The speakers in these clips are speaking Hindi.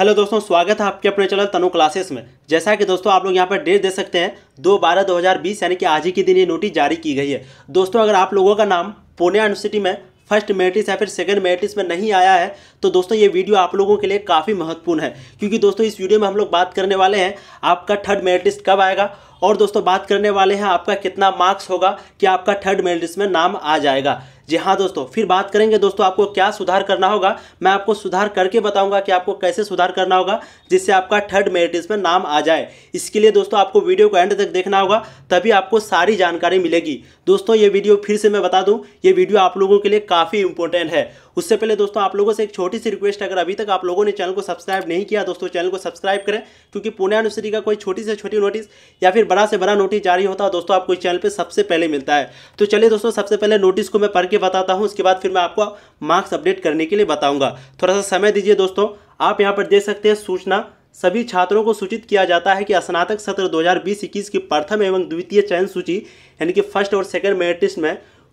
हेलो दोस्तों स्वागत है आपके अपने चैनल तनु क्लासेस में जैसा कि दोस्तों आप लोग यहां पर डेट दे सकते हैं दो बारह दो हज़ार बीस यानी कि आज ही के दिन ये नोटिस जारी की गई है दोस्तों अगर आप लोगों का नाम पुणे यूनिवर्सिटी में फर्स्ट मेरिटिस या फिर सेकंड मेरिटिस में नहीं आया है तो दोस्तों ये वीडियो आप लोगों के लिए काफ़ी महत्वपूर्ण है क्योंकि दोस्तों इस वीडियो में हम लोग बात करने वाले हैं आपका थर्ड मेरिटिस कब आएगा और दोस्तों बात करने वाले हैं आपका कितना मार्क्स होगा कि आपका थर्ड मेरिट लिस्ट में नाम आ जाएगा जी हाँ दोस्तों फिर बात करेंगे दोस्तों आपको क्या सुधार करना होगा मैं आपको सुधार करके बताऊंगा कि आपको कैसे सुधार करना होगा जिससे आपका थर्ड मेरिट लिस्ट में नाम आ जाए इसके लिए दोस्तों आपको वीडियो को एंड तक देखना होगा तभी आपको सारी जानकारी मिलेगी दोस्तों ये वीडियो फिर से मैं बता दूँ ये वीडियो आप लोगों के लिए काफ़ी इंपॉर्टेंट है उससे पहले दोस्तों आप लोगों से एक छोटी सी रिक्वेस्ट अगर अभी तक आप लोगों ने चैनल को सब्सक्राइब नहीं किया दोस्तों चैनल को सब्सक्राइब करें क्योंकि पुणे यूनिवर्सिटी का कोई छोटी से छोटी नोटिस या फिर बड़ा से बड़ा नोटिस जारी होता है दोस्तों आपको इस चैनल पर सबसे पहले मिलता है तो चलिए दोस्तों सबसे पहले नोटिस को मैं पढ़ के बताता हूँ उसके बाद फिर मैं आपको मार्क्स अपडेट करने के लिए बताऊँगा थोड़ा सा समय दीजिए दोस्तों आप यहाँ पर देख सकते हैं सूचना सभी छात्रों को सूचित किया जाता है कि स्नातक सत्र दो 21 की प्रथम एवं द्वितीय चयन सूची यानी कि फर्स्ट और सेकेंड मेरिट लिस्ट में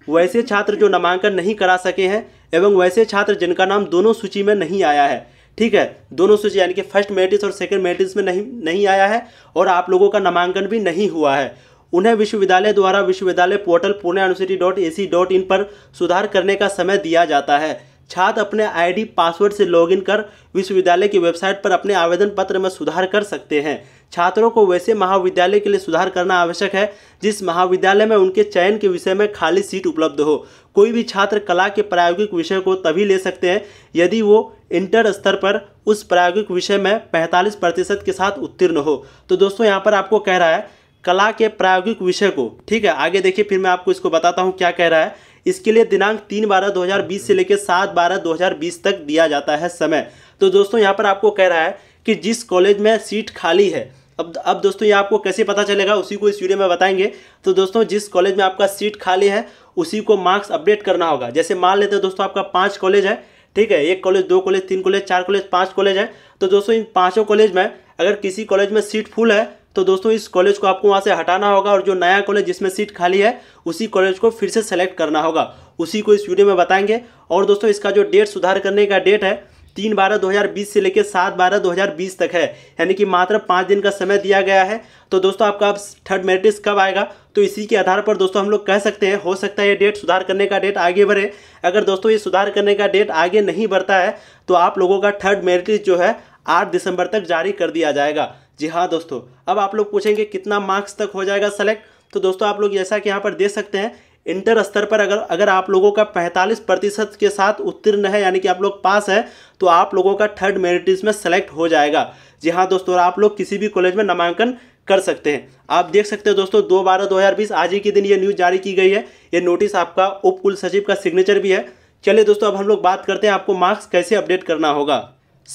वैसे छात्र जो नामांकन नहीं करा सके हैं एवं वैसे छात्र जिनका नाम दोनों सूची में नहीं आया है ठीक है दोनों सूची यानी कि फर्स्ट मेरिटिस और सेकंड मेरिटिस में नहीं नहीं आया है और आप लोगों का नामांकन भी नहीं हुआ है उन्हें विश्वविद्यालय द्वारा विश्वविद्यालय portal Pune university dot A C dot in पर सुधार करने का समय दिया जाता है छात्र अपने आईडी पासवर्ड से लॉगिन कर विश्वविद्यालय की वेबसाइट पर अपने आवेदन पत्र में सुधार कर सकते हैं छात्रों को वैसे महाविद्यालय के लिए सुधार करना आवश्यक है जिस महाविद्यालय में उनके चयन के विषय में खाली सीट उपलब्ध हो कोई भी छात्र कला के प्रायोगिक विषय को तभी ले सकते हैं यदि वो इंटर स्तर पर उस प्रायोगिक विषय में 45 प्रतिशत के साथ उत्तीर्ण हो तो दोस्तों यहाँ पर आपको कह रहा है कला के प्रायोगिक विषय को ठीक है आगे देखिए फिर मैं आपको इसको बताता हूँ क्या कह रहा है इसके लिए दिनांक तीन बारह 2020 से लेकर सात बारह 2020 तक दिया जाता है समय तो दोस्तों यहाँ पर आपको कह रहा है कि जिस कॉलेज में सीट खाली है अब अब दोस्तों ये आपको कैसे पता चलेगा उसी को इस वीडियो में बताएंगे तो दोस्तों जिस कॉलेज में आपका सीट खाली है उसी को मार्क्स अपडेट करना होगा जैसे मान लेते हैं दोस्तों आपका पाँच कॉलेज है ठीक है एक कॉलेज दो कॉलेज तीन कॉलेज चार कॉलेज पाँच कॉलेज है तो दोस्तों इन पाँचों कॉलेज में अगर किसी कॉलेज में सीट फुल है तो दोस्तों इस कॉलेज को आपको वहाँ से हटाना होगा और जो नया कॉलेज जिसमें सीट खाली है उसी कॉलेज को फिर से सेलेक्ट करना होगा उसी को इस वीडियो में बताएंगे और दोस्तों इसका जो डेट सुधार करने का डेट है तीन बारह 2020 से लेकर सात बारह 2020 तक है यानी कि मात्र पाँच दिन का समय दिया गया है तो दोस्तों आपका अब थर्ड मेरिटिस कब आएगा तो इसी के आधार पर दोस्तों हम लोग कह सकते हैं हो सकता है ये डेट सुधार करने का डेट आगे बढ़े अगर दोस्तों ये सुधार करने का डेट आगे नहीं बढ़ता है तो आप लोगों का थर्ड मेरिटिस जो है आठ दिसंबर तक जारी कर दिया जाएगा जी हाँ दोस्तों अब आप लोग पूछेंगे कितना मार्क्स तक हो जाएगा सेलेक्ट तो दोस्तों आप लोग जैसा कि यहाँ पर दे सकते हैं इंटर स्तर पर अगर अगर आप लोगों का पैंतालीस प्रतिशत के साथ उत्तीर्ण है यानी कि आप लोग पास है तो आप लोगों का थर्ड मेरिट लिस्ट में सेलेक्ट हो जाएगा जी हाँ दोस्तों आप लोग किसी भी कॉलेज में नामांकन कर सकते हैं आप देख सकते हो दोस्तों दो बारह दो हज़ार बीस आज ही के दिन ये न्यूज़ जारी की गई है ये नोटिस आपका उप कुल सचिव का सिग्नेचर भी है चलिए दोस्तों अब हम लोग बात करते हैं आपको मार्क्स कैसे अपडेट करना होगा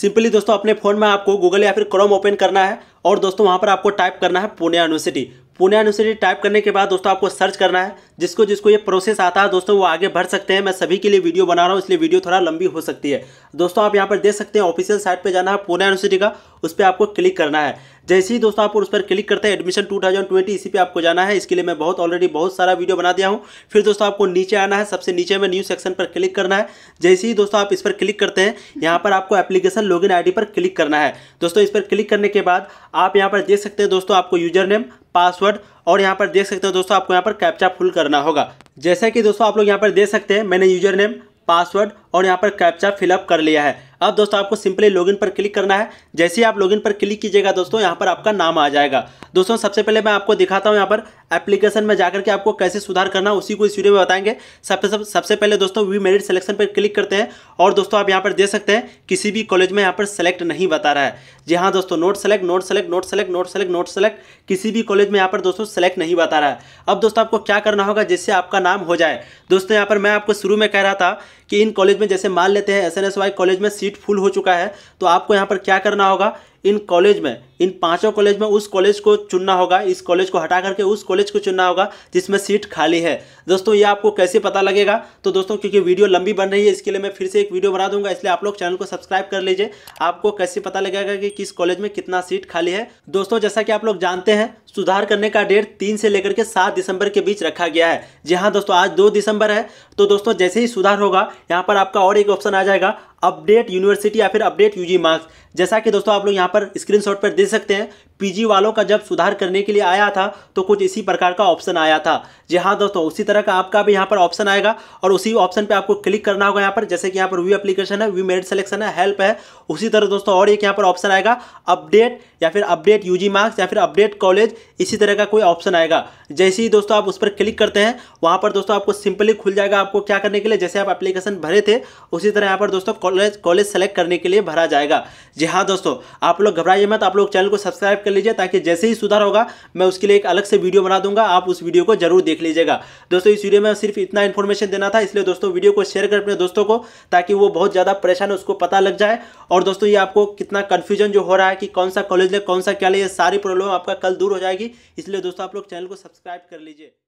सिंपली दोस्तों अपने फ़ोन में आपको गूगल या फिर क्रोम ओपन करना है और दोस्तों वहाँ पर आपको टाइप करना है पुणे यूनिवर्सिटी यूनिवर्सिटी टाइप करने के बाद दोस्तों आपको सर्च करना है जिसको जिसको ये प्रोसेस आता है दोस्तों वो आगे भर सकते हैं मैं सभी के लिए वीडियो बना रहा हूँ इसलिए वीडियो थोड़ा लंबी हो सकती है दोस्तों आप यहाँ पर देख सकते हैं ऑफिशियल साइट पर जाना है पुणे यूनिवर्सिटी का उस पर आपको क्लिक करना है जैसे ही दोस्तों आप उस पर क्लिक करते हैं एडमिशन टू थाउजेंड इसी पे आपको जाना है इसके लिए मैं बहुत ऑलरेडी बहुत सारा वीडियो बना दिया हूँ फिर दोस्तों आपको नीचे आना है सबसे नीचे में न्यू सेक्शन पर क्लिक करना है जैसे ही दोस्तों आप इस पर क्लिक करते हैं यहाँ पर आपको एप्लीकेशन लॉग इन पर क्लिक करना है दोस्तों इस पर क्लिक करने के बाद आप यहाँ पर देख सकते हैं दोस्तों आपको यूजर नेम पासवर्ड और यहाँ पर देख सकते हैं दोस्तों आपको यहाँ पर कैप्चा फुल करना होगा जैसा कि दोस्तों आप लोग यहाँ पर देख सकते हैं मैंने यूजर नेम पासवर्ड और यहाँ पर कैप्चा फिलअप कर लिया है अब दोस्तों आपको सिंपली लॉगिन पर क्लिक करना है जैसे ही आप लॉगिन पर क्लिक कीजिएगा दोस्तों यहाँ पर आपका नाम आ जाएगा दोस्तों सबसे पहले मैं आपको दिखाता हूँ यहाँ पर एप्लीकेशन में जाकर के आपको कैसे सुधार करना उसी को इस वीडियो में बताएंगे सबसे सब, सबसे पहले दोस्तों वी मेरिट सिलेक्शन पर क्लिक करते हैं और दोस्तों आप यहाँ पर दे सकते हैं किसी भी कॉलेज में यहाँ पर सेलेक्ट नहीं बता रहा है जी हाँ दोस्तों not select not select not select not select not select किसी भी कॉलेज में यहाँ पर दोस्तों सेलेक्ट नहीं बता रहा है अब दोस्तों आपको क्या करना होगा जिससे आपका नाम हो जाए दोस्तों यहाँ पर मैं आपको शुरू में कह रहा था कि इन कॉलेज में जैसे मान लेते हैं एस कॉलेज में सीट फुल हो चुका है तो आपको यहाँ पर क्या करना होगा इन कॉलेज में इन पांचों कॉलेज में उस कॉलेज को चुनना होगा इस कॉलेज को हटा करके उस कॉलेज को चुनना होगा जिसमें सीट खाली है दोस्तों ये आपको कैसे पता लगेगा तो दोस्तों क्योंकि वीडियो लंबी बन रही है इसके लिए मैं फिर से एक वीडियो बना दूंगा इसलिए आप लोग चैनल को सब्सक्राइब कर लीजिए आपको कैसे पता लगेगा कि किस कॉलेज में कितना सीट खाली है दोस्तों जैसा कि आप लोग जानते हैं सुधार करने का डेट तीन से लेकर के सात दिसंबर के बीच रखा गया है जी हाँ दोस्तों आज दो दिसंबर है तो दोस्तों जैसे ही सुधार होगा यहाँ पर आपका और एक ऑप्शन आ जाएगा अपडेट यूनिवर्सिटी या फिर अपडेट यूजी मार्क्स जैसा कि दोस्तों आप लोग यहाँ पर स्क्रीनशॉट पर दे सकते हैं पीजी वालों का जब सुधार करने के लिए आया था तो कुछ इसी प्रकार का ऑप्शन आया था जी हाँ दोस्तों उसी तरह का आपका भी यहाँ पर ऑप्शन आएगा और उसी ऑप्शन पर आपको क्लिक करना होगा यहाँ पर जैसे कि यहाँ पर व्यू एप्लीकेशन है व्यू मेरिट सिलेक्शन है हेल्प है उसी तरह दोस्तों और एक यहाँ पर ऑप्शन आएगा अपडेट या फिर अपडेट यूजी मार्क्स या फिर अपडेट कॉलेज इसी तरह का कोई ऑप्शन आएगा जैसे ही दोस्तों आप उस पर क्लिक करते हैं वहाँ पर दोस्तों आपको सिंपली खुल जाएगा आपको क्या करने के लिए जैसे आप एप्लीकेशन भरे थे उसी तरह यहाँ पर दोस्तों कॉलेज कॉलेज सेलेक्ट करने के लिए भरा जाएगा जी हाँ दोस्तों आप लोग घबराइए मत आप लोग चैनल को सब्सक्राइब कर लीजिए ताकि जैसे ही सुधार होगा मैं उसके लिए एक अलग से वीडियो बना दूंगा आप उस वीडियो को जरूर देख लीजिएगा दोस्तों इस वीडियो में सिर्फ इतना इन्फॉर्मेशन देना था इसलिए दोस्तों वीडियो को शेयर कर अपने दोस्तों को ताकि वो बहुत ज़्यादा परेशान है उसको पता लग जाए और दोस्तों ये आपको कितना कन्फ्यूजन जो हो रहा है कि कौन सा कॉलेज ले कौन सा क्या ले सारी प्रॉब्लम आपका कल दूर हो जाएगी इसलिए दोस्तों आप लोग चैनल को सब्सक्राइब कर लीजिए